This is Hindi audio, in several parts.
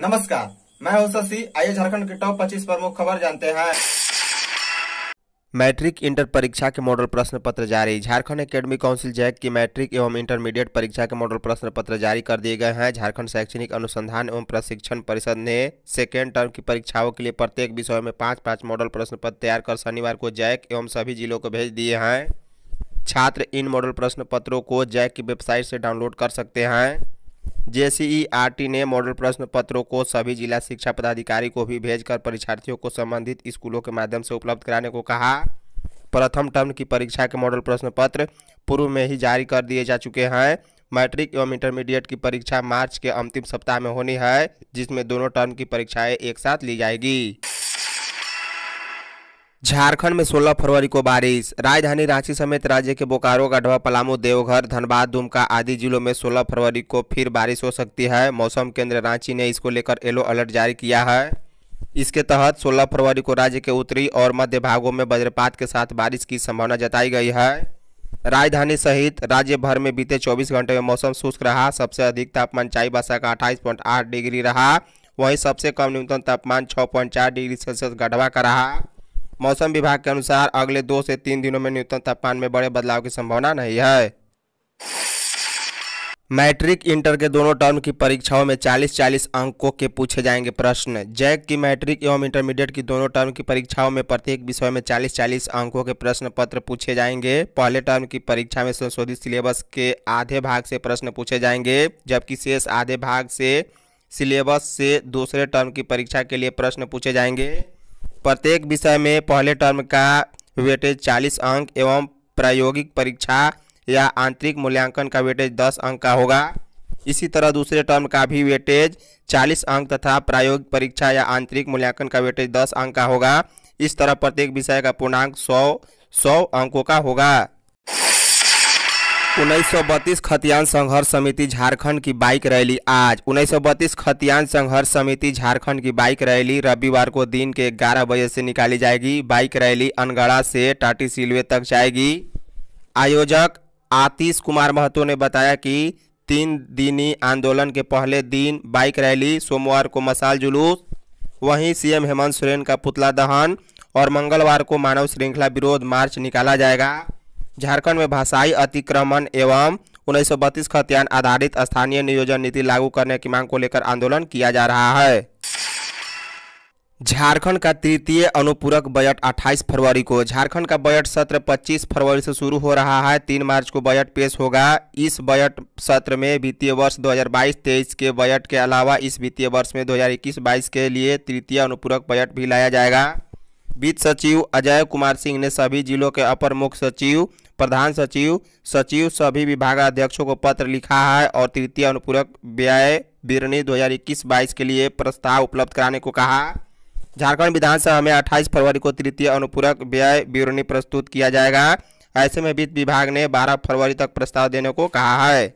नमस्कार मैं हूं शशि आइए झारखंड के टॉप 25 प्रमुख खबर जानते हैं मैट्रिक इंटर परीक्षा के मॉडल प्रश्न पत्र जारी झारखंड एकेडमी काउंसिल जैक की मैट्रिक एवं इंटरमीडिएट परीक्षा के मॉडल प्रश्न पत्र जारी कर दिए गए हैं झारखंड शैक्षणिक अनुसंधान एवं प्रशिक्षण परिषद ने सेकेंड टर्म की परीक्षाओं के लिए प्रत्येक विषय में पाँच पाँच मॉडल प्रश्न पत्र तैयार कर शनिवार को जैक एवं सभी जिलों को भेज दिए हैं छात्र इन मॉडल प्रश्न पत्रों को जैक की वेबसाइट से डाउनलोड कर सकते हैं जेसीईआरटी ने मॉडल प्रश्न पत्रों को सभी जिला शिक्षा पदाधिकारी को भी भेजकर परीक्षार्थियों को संबंधित स्कूलों के माध्यम से उपलब्ध कराने को कहा प्रथम टर्म की परीक्षा के मॉडल प्रश्न पत्र पूर्व में ही जारी कर दिए जा चुके हैं मैट्रिक एवं इंटरमीडिएट की परीक्षा मार्च के अंतिम सप्ताह में होनी है जिसमें दोनों टर्म की परीक्षाएं एक साथ ली जाएगी झारखंड में 16 फरवरी को बारिश राजधानी रांची समेत राज्य के बोकारो गढ़वा पलामू देवघर धनबाद दुमका आदि जिलों में 16 फरवरी को फिर बारिश हो सकती है मौसम केंद्र रांची ने इसको लेकर येलो अलर्ट जारी किया है इसके तहत 16 फरवरी को राज्य के उत्तरी और मध्य भागों में वज्रपात के साथ बारिश की संभावना जताई गई है राजधानी सहित राज्य भर में बीते 24 घंटे में मौसम शुष्क रहा सबसे अधिक तापमान चाईबासा का 28.8 डिग्री रहा वहीं सबसे कम न्यूनतम तापमान 6.4 डिग्री सेल्सियस गढ़वा का रहा मौसम विभाग के अनुसार अगले दो से तीन दिनों में न्यूनतम तापमान में बड़े बदलाव की संभावना नहीं है मैट्रिक इंटर के दोनों टर्म की परीक्षाओं में 40-40 अंकों के पूछे जाएंगे प्रश्न जैक की मैट्रिक एवं इंटरमीडिएट की दोनों टर्म की परीक्षाओं में प्रत्येक विषय में 40-40 अंकों के प्रश्न पत्र पूछे जाएंगे पहले टर्म की परीक्षा में संशोधित सिलेबस के आधे भाग से प्रश्न पूछे जाएंगे जबकि शेष आधे भाग से सिलेबस से दूसरे टर्म की परीक्षा के लिए प्रश्न पूछे जाएंगे प्रत्येक विषय में पहले टर्म का वेटेज 40 अंक एवं प्रायोगिक परीक्षा या आंतरिक मूल्यांकन का वेटेज 10 अंक का होगा इसी तरह दूसरे टर्म का भी वेटेज 40 अंक तथा प्रायोगिक परीक्षा या आंतरिक मूल्यांकन का वेटेज 10 अंक का होगा इस तरह प्रत्येक विषय का पूर्णांक 100 100 अंकों का होगा उन्नीस खतियान संघर्ष समिति झारखंड की बाइक रैली आज 1932 खतियान संघर्ष समिति झारखंड की बाइक रैली रविवार को दिन के 11 बजे से निकाली जाएगी बाइक रैली अनगढ़ा से टाटी सिलवे तक जाएगी आयोजक आतिश कुमार महतो ने बताया कि तीन दिनी आंदोलन के पहले दिन बाइक रैली सोमवार को मसाल जुलूस वहीं सीएम हेमंत सोरेन का पुतला दहन और मंगलवार को मानव श्रृंखला विरोध मार्च निकाला जाएगा झारखंड में भाषाई अतिक्रमण एवं उन्नीस सौ बत्तीस आधारित स्थानीय नियोजन नीति लागू करने की मांग को लेकर आंदोलन किया जा रहा है झारखंड का तृतीय अनुपूरक बजट 28 फरवरी को झारखंड का बजट सत्र 25 फरवरी से शुरू हो रहा है तीन मार्च को बजट पेश होगा इस बजट सत्र में वित्तीय वर्ष 2022-23 के बजट के अलावा इस वित्तीय वर्ष में 2021-22 के लिए तृतीय अनुपूरक बजट भी लाया जाएगा वित्त सचिव अजय कुमार सिंह ने सभी जिलों के अपर मुख्य सचिव प्रधान सचिव सचिव सभी विभागाध्यक्षों को पत्र लिखा है और तृतीय अनुपूरक व्यय विवरणी 2021-22 के लिए प्रस्ताव उपलब्ध कराने को कहा झारखंड विधानसभा में 28 फरवरी को तृतीय अनुपूरक व्यय विवरणी प्रस्तुत किया जाएगा ऐसे में वित्त विभाग ने 12 फरवरी तक प्रस्ताव देने को कहा है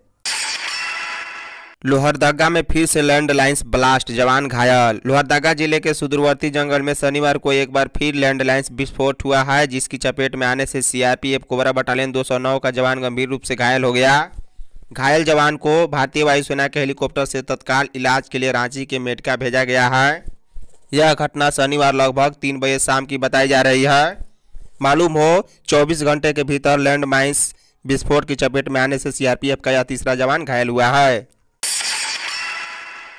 लोहरदगा में फिर से लैंडलाइंस ब्लास्ट जवान घायल लोहरदगा जिले के सुदूरवर्ती जंगल में शनिवार को एक बार फिर लैंडलाइंस विस्फोट हुआ है जिसकी चपेट में आने से सीआरपीएफ कोबरा बटालियन 209 का जवान गंभीर रूप से घायल हो गया घायल जवान को भारतीय वायुसेना के हेलीकॉप्टर से तत्काल इलाज के लिए रांची के मेडिका भेजा गया है यह घटना शनिवार लगभग तीन बजे शाम की बताई जा रही है मालूम हो चौबीस घंटे के भीतर लैंड विस्फोट की चपेट में आने से सीआरपीएफ का यह तीसरा जवान घायल हुआ है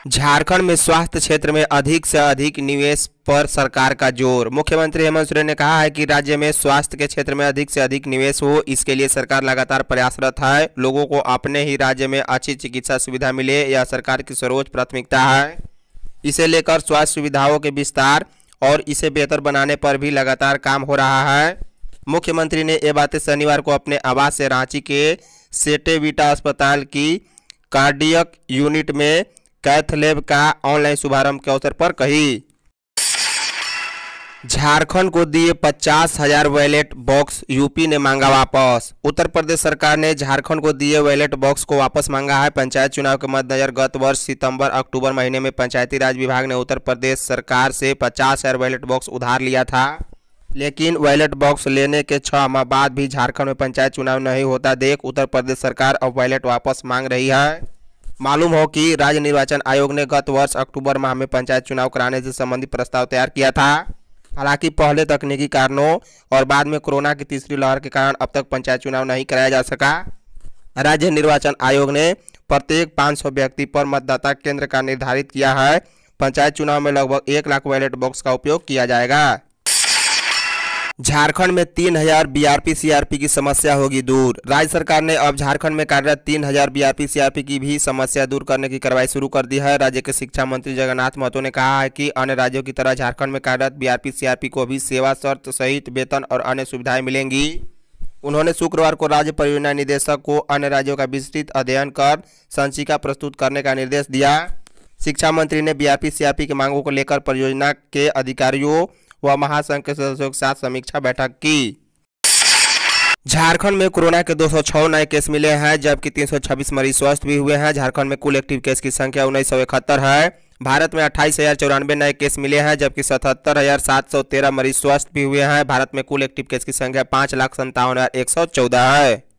झारखंड में स्वास्थ्य क्षेत्र में अधिक से अधिक निवेश पर सरकार का जोर मुख्यमंत्री हेमंत सोरेन ने कहा है कि राज्य में स्वास्थ्य के क्षेत्र में अधिक से अधिक निवेश हो इसके लिए सरकार लगातार प्रयासरत है लोगों को अपने ही राज्य में अच्छी चिकित्सा सुविधा मिले यह सरकार की सर्वोच्च प्राथमिकता है इसे लेकर स्वास्थ्य सुविधाओं के विस्तार और इसे बेहतर बनाने पर भी लगातार काम हो रहा है मुख्यमंत्री ने ये बातें शनिवार को अपने आवास से रांची के सेटेविटा अस्पताल की कार्डियक यूनिट में कैथलेब का ऑनलाइन शुभारंभ के अवसर पर कही झारखंड को दिए पचास हजार वैलेट बॉक्स यूपी ने मांगा वापस उत्तर प्रदेश सरकार ने झारखंड को दिए वैलेट बॉक्स को वापस मांगा है पंचायत चुनाव के मद्देनजर गत वर्ष सितंबर अक्टूबर महीने में पंचायती राज विभाग ने उत्तर प्रदेश सरकार से पचास हजार वैलेट बॉक्स उधार लिया था लेकिन वैलेट बॉक्स लेने के छह माह बाद भी झारखंड में पंचायत चुनाव नहीं होता देख उत्तर प्रदेश सरकार अब वैलेट वापस मांग रही है मालूम हो कि राज्य निर्वाचन आयोग ने गत वर्ष अक्टूबर माह में पंचायत चुनाव कराने से संबंधित प्रस्ताव तैयार किया था हालांकि पहले तकनीकी कारणों और बाद में कोरोना की तीसरी लहर के कारण अब तक पंचायत चुनाव नहीं कराया जा सका राज्य निर्वाचन आयोग ने प्रत्येक 500 व्यक्ति पर मतदाता केंद्र का निर्धारित किया है पंचायत चुनाव में लगभग एक लाख वैलेट बॉक्स का उपयोग किया जाएगा झारखंड में तीन हजार बीआरपी सीआरपी की समस्या होगी दूर राज्य सरकार ने अब झारखंड में कार्यरत तीन हजार बीआरपी सीआरपी की भी समस्या दूर करने की कार्रवाई शुरू कर दी है राज्य के शिक्षा मंत्री जगन्नाथ महतो ने कहा है कि अन्य राज्यों की तरह झारखंड में कार्यरत बीआरपी सीआरपी को भी सेवा शर्त सहित वेतन और अन्य सुविधाएं मिलेंगी उन्होंने शुक्रवार को राज्य परियोजना निदेशक को अन्य राज्यों का विस्तृत अध्ययन कर संचिका प्रस्तुत करने का निर्देश दिया शिक्षा मंत्री ने बीआरपी सीआरपी की मांगों को लेकर परियोजना के अधिकारियों व महासंघ के सदस्यों के साथ समीक्षा बैठक की झारखंड में कोरोना के 206 नए केस मिले हैं जबकि 326 मरीज स्वस्थ भी हुए हैं झारखंड में कुल एक्टिव केस की संख्या उन्नीस है भारत में अट्ठाईस हज़ार चौरानवे नए केस मिले हैं जबकि सतहत्तर हज़ार सात सौ तेरह मरीज स्वस्थ भी हुए हैं भारत में कुल एक्टिव केस की संख्या पाँच लाख संतावन हज़ार एक सौ चौदह है